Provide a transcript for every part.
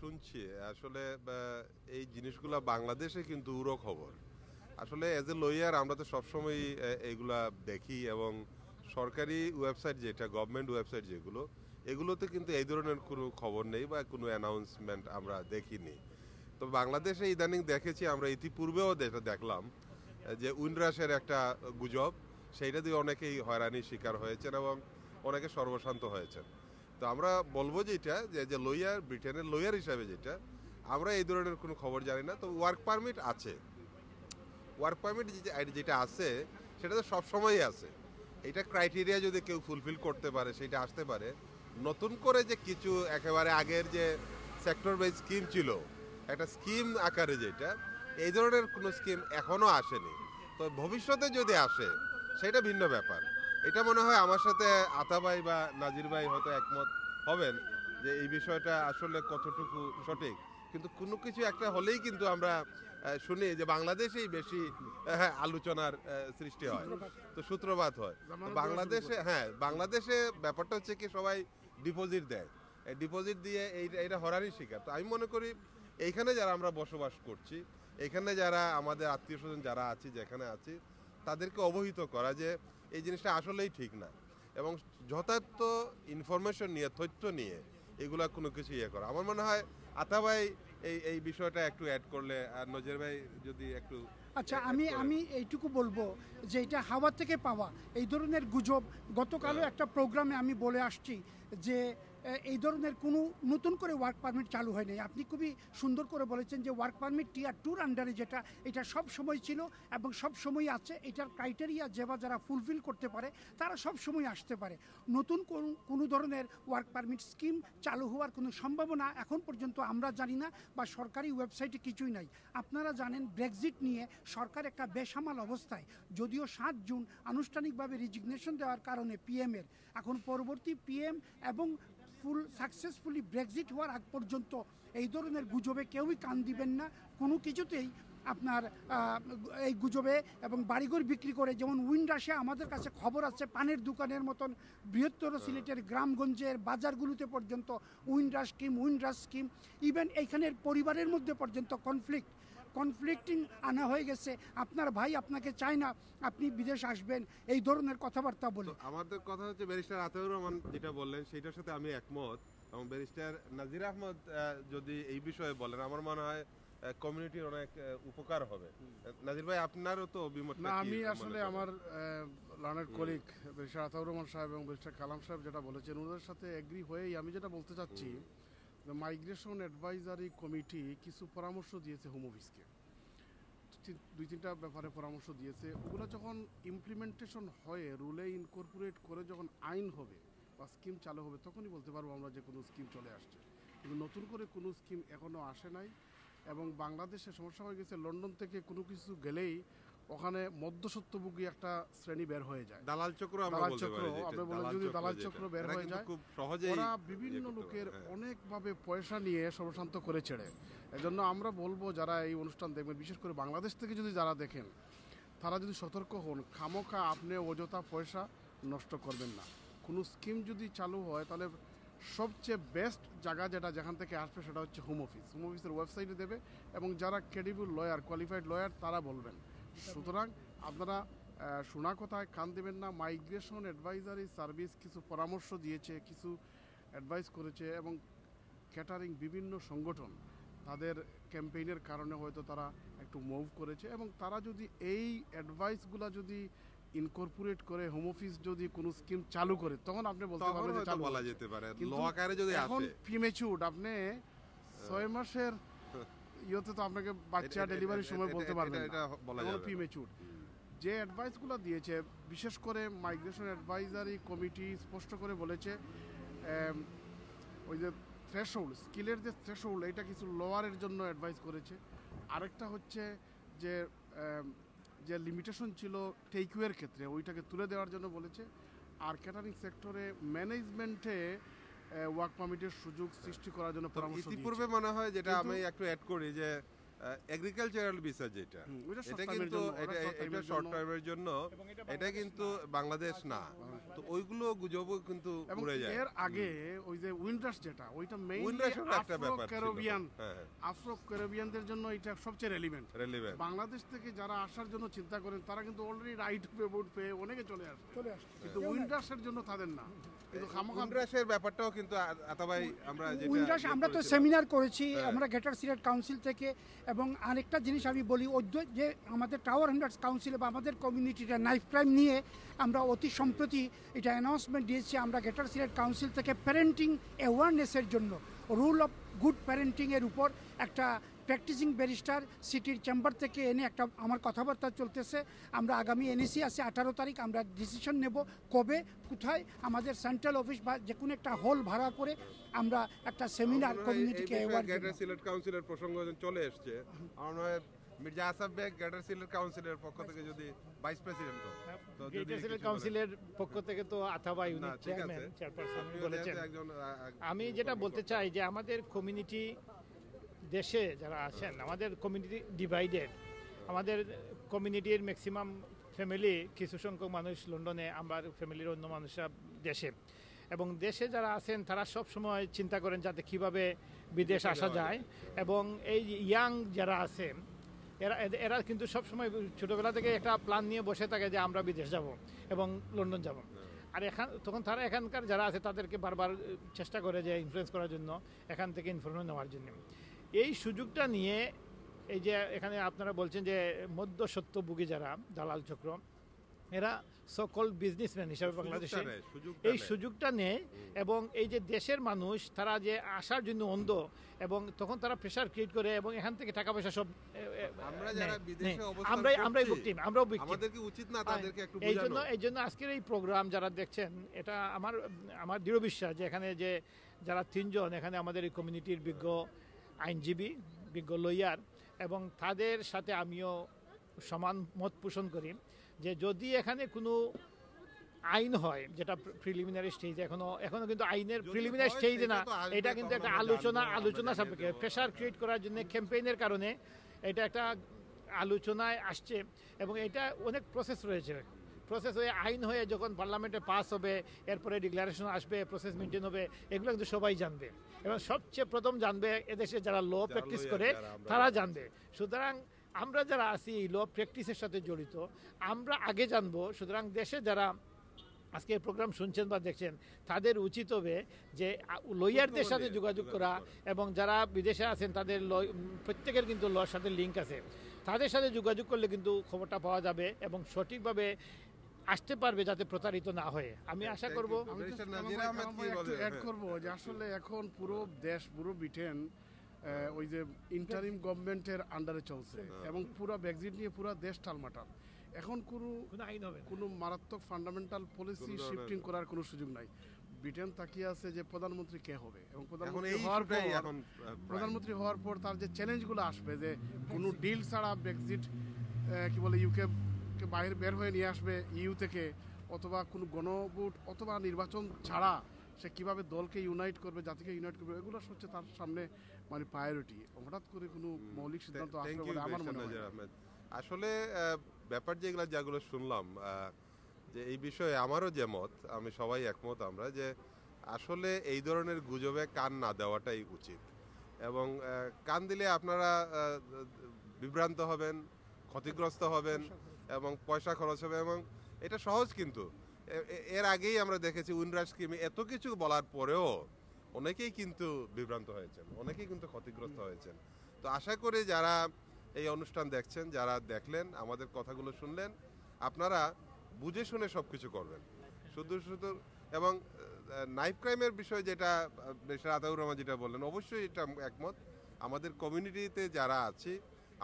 শুনছি আসলে এই জিনিসগুলো বাংলাদেশে কিন্তু উড়ো খবর আসলে এজ এ লয়ার আমরা তো সবসময় এইগুলা দেখি এবং সরকারি ওয়েবসাইট যেটা গভর্নমেন্ট ওয়েবসাইট যেগুলো এগুলোতে কিন্তু এই ধরনের কোনো খবর নেই বা কোনো অ্যানাউন্সমেন্ট আমরা দেখিনি তো বাংলাদেশে ইদানিং দেখেছি আমরা ইতিপূর্বেও যেটা দেখলাম যে উইন্ড্রাসের একটা গুজব সেইটা দিয়ে অনেকেই হয়রানির শিকার হয়েছেন এবং অনেকে সর্বশান্ত হয়েছেন তো আমরা বলবো যেটা যে যে লয়ার ব্রিটেনের লয়ার হিসাবে যেটা আমরা এই ধরনের কোনো খবর জানি না তো ওয়ার্ক পারমিট আছে ওয়ার্ক পারমিট যেটা আছে সেটা তো সবসময়ই আছে এটা ক্রাইটেরিয়া যদি কেউ ফুলফিল করতে পারে সেটা আসতে পারে নতুন করে যে কিছু একেবারে আগের যে সেক্টর বাই স্কিম ছিল একটা স্কিম আকারে যেটা এই ধরনের কোনো স্কিম এখনও আসেনি তো ভবিষ্যতে যদি আসে সেটা ভিন্ন ব্যাপার এটা মনে হয় আমার সাথে আতা ভাই বা নাজির ভাই হয়তো একমত হবেন যে এই বিষয়টা আসলে কতটুকু সঠিক কিন্তু কোনো কিছু একটা হলেই কিন্তু আমরা শুনি যে বাংলাদেশেই বেশি হ্যাঁ, আলোচনার সৃষ্টি হয় তো সূত্রপাত হয় বাংলাদেশে হ্যাঁ বাংলাদেশে ব্যাপারটা হচ্ছে কি সবাই ডিপোজিট দেয় ডিপোজিট দিয়ে এই এটা হরারই শিকার তো আমি মনে করি এইখানে যারা আমরা বসবাস করছি এখানে যারা আমাদের আত্মীয় স্বজন যারা আছি যেখানে আছি তাদেরকে অবহিত করা যে এই জিনিসটা আসলেই ঠিক না এবং যথার্থ ইনফরমেশন নিয়ে তথ্য নিয়ে এগুলো কোনো কিছু ইয়ে করা আমার মনে হয় ভাই এই এই বিষয়টা একটু অ্যাড করলে আর নজর ভাই যদি একটু আচ্ছা আমি আমি এইটুকু বলবো যে এটা হাওয়া থেকে পাওয়া এই ধরনের গুজব গতকালও হ্যাঁ। একটা প্রোগ্রামে আমি বলে আসছি যে এই ধরনের কোনো নতুন করে ওয়ার্ক পারমিট চালু হয়নি আপনি খুবই সুন্দর করে বলেছেন যে ওয়ার্ক পারমিট টিয়ার টুর আন্ডারে যেটা এটা সব সময় ছিল এবং সব সময় আছে এটার ক্রাইটেরিয়া যে বা যারা ফুলফিল করতে পারে তারা সব সময় আসতে পারে নতুন কোনো ধরনের ওয়ার্ক পারমিট স্কিম চালু হওয়ার কোনো সম্ভাবনা এখন পর্যন্ত আমরা জানি না বা সরকারি ওয়েবসাইটে কিছুই নাই আপনারা জানেন ব্রেক্সিট নিয়ে সরকার একটা বেসামাল অবস্থায় যদিও সাত জুন আনুষ্ঠানিকভাবে রিজিগনেশন দেওয়ার কারণে পিএমের এখন পরবর্তী পিএম এবং ফুল সাকসেসফুলি ব্রেক্সিট হওয়ার আগ পর্যন্ত এই ধরনের গুজবে কেউই কান দিবেন না কোনো কিছুতেই আপনার এই গুজবে এবং বাড়িঘর বিক্রি করে যেমন উইন্ডাসে আমাদের কাছে খবর আছে পানের দোকানের মতন বৃহত্তর সিলেটের গ্রামগঞ্জের বাজারগুলোতে পর্যন্ত Windrush scheme Windrush scheme even এইখানের পরিবারের মধ্যে পর্যন্ত কনফ্লিক্ট কনফ্লিক্টিং আনা হয়ে গেছে আপনার ভাই আপনাকে চায় না আপনি বিদেশ আসবেন এই ধরনের কথাবার্তা বলে আমাদের কথা হচ্ছে ব্যারিস্টার আতাউর রহমান যেটা বললেন সেটার সাথে আমি একমত এবং ব্যারিস্টার নাজির আহমদ যদি এই বিষয়ে বলেন আমার মনে হয় কমিউনিটির অনেক উপকার হবে নাজির ভাই আপনারও তো অভিমত না আমি আসলে আমার লার্নার কলিগ বেশা আতাউর রহমান সাহেব এবং বেশা কালাম সাহেব যেটা বলেছেন ওনাদের সাথে এগ্রি হয়েই আমি যেটা বলতে চাচ্ছি মাইগ্রেশন অ্যাডভাইজারি কমিটি কিছু পরামর্শ দিয়েছে হোম অফিসকে দুই তিনটা ব্যাপারে পরামর্শ দিয়েছে ওগুলো যখন ইমপ্লিমেন্টেশন হয়ে রুলে ইনকর্পোরেট করে যখন আইন হবে বা স্কিম চালু হবে তখনই বলতে পারবো আমরা যে কোনো স্কিম চলে আসছে কিন্তু নতুন করে কোনো স্কিম এখনও আসে নাই এবং বাংলাদেশে সমস্যা হয়ে গেছে লন্ডন থেকে কোনো কিছু গেলেই ওখানে মধ্যসত্যভোগী একটা শ্রেণী বের হয়ে যায় দালাল চক্র দালাল চক্র আপনি বলেন যদি দালাল চক্র বের হয়ে যায় খুব সহজেই ওরা ইয়ে বিভিন্ন লোকের হ্যাঁ। অনেকভাবে পয়সা নিয়ে সর্বশান্ত করে ছেড়ে এজন্য আমরা বলবো যারা এই অনুষ্ঠান দেখবেন বিশেষ করে বাংলাদেশ থেকে যদি যারা দেখেন তারা যদি সতর্ক হন খামোখা আপনি অযথা পয়সা নষ্ট করবেন না কোনো স্কিম যদি চালু হয় তাহলে সবচেয়ে বেস্ট জায়গা যেটা যেখান থেকে আসবে সেটা হচ্ছে হোম অফিস হোম অফিসের ওয়েবসাইটে দেবে এবং যারা ক্রেডিবল লয়ার কোয়ালিফাইড লয়ার তারা বলবেন সুতরাং আপনারা শোনা কথায় কান দেবেন না মাইগ্রেশন অ্যাডভাইজারি সার্ভিস কিছু পরামর্শ দিয়েছে কিছু অ্যাডভাইস করেছে এবং ক্যাটারিং বিভিন্ন সংগঠন তাদের ক্যাম্পেইনের কারণে হয়তো তারা একটু মুভ করেছে এবং তারা যদি এই অ্যাডভাইসগুলো যদি ইনকর্পোরেট করে হোম অফিস যদি কোন স্কিম চালু করে তখন আপনি বলতে পারবেন যে চালু বলা যেতে পারে ল আকারে যদি আসে এখন প্রিমেচুর আপনি 6 হ্যাঁ। মাসের ইয়েতে তো আপনাকে বাচ্চা ডেলিভারির সময় বলতে পারবেন এটা বলা যাবে প্রিমেচুর যে অ্যাডভাইসগুলো দিয়েছে বিশেষ করে মাইগ্রেশন অ্যাডভাইজারি কমিটি স্পষ্ট করে বলেছে ওই যে থ্রেশহোল্ড স্কিলের যে থ্রেশহোল্ড এটা কিছু লোয়ারের জন্য অ্যাডভাইস করেছে আরেকটা হচ্ছে যে যে লিমিটেশন ছিল টেকওয়ের ক্ষেত্রে ওইটাকে তুলে দেওয়ার জন্য বলেছে আর ক্যাটারিং সেক্টরে ম্যানেজমেন্টে ওয়ার্ক পারমিটের সুযোগ সৃষ্টি করার জন্য পরামর্শ ইতিপূর্বে মনে হয় যেটা আমি একটু অ্যাড করি যে এগ্রিকালচারাল ভিসা যেটা এটা কিন্তু এটা শর্ট টার্মের জন্য এটা কিন্তু বাংলাদেশ না তো ওইগুলো কিন্তু উড়ে যায় এর আগে ওই যে উইন্ডার্স যেটা ওইটা মেইন একটা ব্যাপার ক্যারিবিয়ান আফ্রো ক্যারিবিয়ানদের জন্য এটা সবচেয়ে রেলিভেন্ট রেলিভেন্ট বাংলাদেশ থেকে যারা আসার জন্য চিন্তা করেন তারা কিন্তু অলরেডি রাইট পে বোর্ড পেয়ে অনেকে চলে আসে চলে আসে কিন্তু উইন্ডার্সের জন্য তাদের না ব্যাপারটাও কিন্তু ইয়ে আমরা তো সেমিনার করেছি হ্যাঁ। আমরা গ্রেটার সিলেট কাউন্সিল থেকে এবং আরেকটা জিনিস আমি বলি যে আমাদের টাওয়ার হান্ড্রেড কাউন্সিল বা আমাদের কমিউনিটিটা নাইফ ক্রাইম নিয়ে আমরা অতি সম্প্রতি এটা অ্যানাউন্সমেন্ট দিয়েছি আমরা গ্রেটার সিলেট কাউন্সিল থেকে প্যারেন্টিং অ্যাওয়ারনেসের জন্য রুল অফ গুড প্যারেন্টিংয়ের উপর একটা প্র্যাকটিসিং ব্যারিস্টার সিটির চেম্বার থেকে এনে একটা আমার কথাবার্তা চলতেছে আমরা আগামী এনএসি আসে আঠারো তারিখ আমরা ডিসিশন নেব কবে কোথায় আমাদের সেন্ট্রাল অফিস বা যে কোনো একটা হল ভাড়া করে আমরা একটা সেমিনার কমিউনিটিকে সিলেট কাউন্সিলের প্রসঙ্গ চলে এসছে আমরা মির্জা বেগ গ্রেটার সিলেট কাউন্সিলের পক্ষ থেকে যদি ভাইস প্রেসিডেন্ট তো গ্রেটার সিলেট কাউন্সিলের পক্ষ থেকে তো আথাবাই উনি চেয়ারম্যান চেয়ারপারসন বলেছেন আমি যেটা বলতে চাই যে আমাদের কমিউনিটি দেশে যারা আছেন আমাদের কমিউনিটি ডিভাইডেড আমাদের কমিউনিটির ম্যাক্সিমাম ফ্যামিলি কিছু সংখ্যক মানুষ লন্ডনে আমার ফ্যামিলির অন্য মানুষরা দেশে এবং দেশে যারা আছেন তারা সব সময় চিন্তা করেন যাতে কিভাবে বিদেশ আসা যায় এবং এই ইয়াং যারা আছেন এরা এরা কিন্তু সবসময় ছোটোবেলা থেকে একটা প্ল্যান নিয়ে বসে থাকে যে আমরা বিদেশ যাব এবং লন্ডন যাব হ্যাঁ। আর এখান তখন তারা এখানকার যারা আছে তাদেরকে বারবার চেষ্টা করে যে ইনফ্লুয়েস করার জন্য এখান থেকে ইনফরমেশন নেওয়ার জন্য এই সুযোগটা নিয়ে এই যে এখানে আপনারা বলছেন যে মধ্য মধ্যসত্ত্বভোগী যারা দালাল চক্র এরা সকল বিজনেসম্যান হিসাবে বাংলাদেশে এই সুযোগটা নেয় এবং এই যে দেশের মানুষ তারা যে আসার জন্য অন্ধ এবং তখন তারা প্রেশার ক্রিয়েট করে এবং এখান থেকে টাকা পয়সা সব আমরা আমরাই আমরাই ভিকটিম আমরাও উচিত না তাদেরকে একটু বোঝানো এইজন্য এইজন্য আজকের এই প্রোগ্রাম যারা দেখছেন এটা আমার আমার দৃঢ় বিশ্বাস যে এখানে যে যারা তিনজন এখানে আমাদের এই কমিউনিটির বিজ্ঞ আইনজীবী বিজ্ঞ লইয়ার এবং তাদের সাথে আমিও সমান মত পোষণ করি যে যদি এখানে কোনো আইন হয় যেটা প্রিলিমিনারি স্টেজ এখনো এখনো কিন্তু আইনের প্রিলিমিনারি স্টেজে না এটা কিন্তু একটা আলোচনা আলোচনা সাপেক্ষে প্রেশার ক্রিয়েট করার জন্য ক্যাম্পেইনের কারণে এটা একটা আলোচনায় আসছে এবং এটা অনেক প্রসেস রয়েছে প্রসেস হয়ে আইন হয়ে যখন পার্লামেন্টে পাস হবে এরপরে ডিক্লারেশন আসবে প্রসেস মেনটেন হবে এগুলো কিন্তু সবাই জানবে এবং সবচেয়ে প্রথম জানবে এদেশে যারা ল প্র্যাকটিস করে তারা জানবে সুতরাং আমরা যারা আছি এই ল প্র্যাকটিসের সাথে জড়িত আমরা আগে জানবো সুতরাং দেশে যারা আজকে প্রোগ্রাম শুনছেন বা দেখছেন তাদের উচিত হবে যে লয়ারদের সাথে যোগাযোগ করা এবং যারা বিদেশে আছেন তাদের প্রত্যেকের কিন্তু লর সাথে লিঙ্ক আছে তাদের সাথে যোগাযোগ করলে কিন্তু খবরটা পাওয়া যাবে এবং সঠিকভাবে আসতে পারবে যাতে প্রতারিত না হয়ে আমি আশা করবো করব যে আসলে এখন পুরো দেশ পুরো ব্রিটেন ওই যে ইন্টারিম গভর্নমেন্টের আন্ডারে চলছে আচ্ছা। এবং পুরো ব্যাকজিট নিয়ে পুরো দেশ টালমাটাল এখন কোনো কোনো মারাত্মক ফান্ডামেন্টাল পলিসি শিফটিং করার কোনো সুযোগ নাই ব্রিটেন তাকিয়ে আছে যে প্রধানমন্ত্রী কে হবে এবং প্রধানমন্ত্রী হওয়ার পর প্রধানমন্ত্রী হওয়ার পর তার যে চ্যালেঞ্জগুলো আসবে যে কোনো ডিল ছাড়া ব্রেক্সিট কি বলে ইউকে বাইরে বের হয়ে নিয়ে আসবে ইউ e থেকে অথবা কোনো গণভোট অথবা নির্বাচন ছাড়া সে কিভাবে দলকে ইউনাইট করবে জাতিকে ইউনাইট করবে এগুলো হচ্ছে তার সামনে মানে প্রায়োরিটি হঠাৎ করে কোনো মৌলিক সিদ্ধান্ত আমার মনে হয় আসলে ব্যাপার যেগুলো যেগুলো শুনলাম যে এই বিষয়ে আমারও যে মত আমি সবাই একমত আমরা যে আসলে এই ধরনের গুজবে কান না দেওয়াটাই উচিত এবং কান দিলে আপনারা বিভ্রান্ত হবেন ক্ষতিগ্রস্ত হবেন এবং পয়সা খরচ হবে এবং এটা সহজ কিন্তু এর আগেই আমরা দেখেছি উইন্ডার স্কিমে এত কিছু বলার পরেও অনেকেই কিন্তু বিভ্রান্ত হয়েছেন অনেকেই কিন্তু ক্ষতিগ্রস্ত হয়েছেন তো আশা করি যারা এই অনুষ্ঠান দেখছেন যারা দেখলেন আমাদের কথাগুলো শুনলেন আপনারা বুঝে শুনে সব কিছু করবেন শুধু শুধু এবং নাইফ ক্রাইমের বিষয়ে যেটা বেশার আতাউর রহমান যেটা বললেন অবশ্যই এটা একমত আমাদের কমিউনিটিতে যারা আছি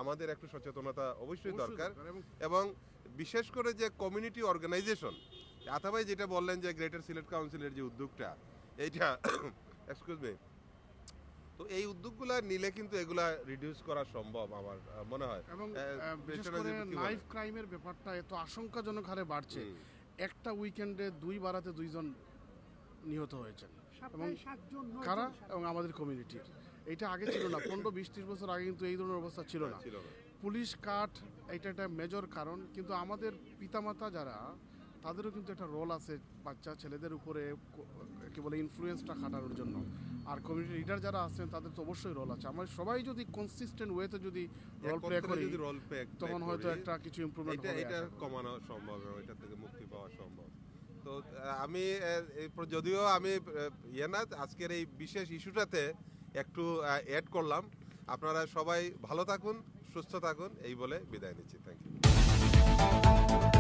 আমাদের একটু সচেতনতা অবশ্যই দরকার এবং বিশেষ করে যে কমিউনিটি অর্গানাইজেশন আতাভাই যেটা বললেন যে গ্রেটার সিলেট কাউন্সিলের যে উদ্যোগটা এইটা এক্সকিউজ মি তো এই উদ্যোগগুলো নিলে কিন্তু এগুলা রিডিউস করা সম্ভব আমার মনে হয় এবং লাইফ ক্রাইমের ব্যাপারটা এত আশঙ্কাজনক হারে বাড়ছে একটা উইকেন্ডে দুই বাড়াতে দুইজন নিহত হয়েছেন এবং কারা এবং আমাদের কমিউনিটির এটা আগে ছিল না পনেরো বিশ ত্রিশ বছর আগে কিন্তু এই ধরনের অবস্থা ছিল না পুলিশ কাঠ এটা একটা মেজর কারণ কিন্তু আমাদের পিতামাতা যারা তাদেরও কিন্তু একটা রোল আছে বাচ্চা ছেলেদের উপরে কি বলে ইনফ্লুয়েন্সটা খাটানোর জন্য আর কমিউনিটি লিডার যারা আছেন তাদের তো অবশ্যই রোল আছে আমরা সবাই যদি কনসিস্টেন্ট ওয়েতে যদি রোল প্লে করি রোল প্লে তখন হয়তো একটা কিছু ইমপ্রুভমেন্ট এটা এটা কমানো সম্ভব এটা থেকে মুক্তি পাওয়া সম্ভব তো আমি যদিও আমি ইয়ে আজকের এই বিশেষ ইস্যুটাতে একটু অ্যাড করলাম আপনারা সবাই ভালো থাকুন সুস্থ থাকুন এই বলে বিদায় নিচ্ছি থ্যাংক ইউ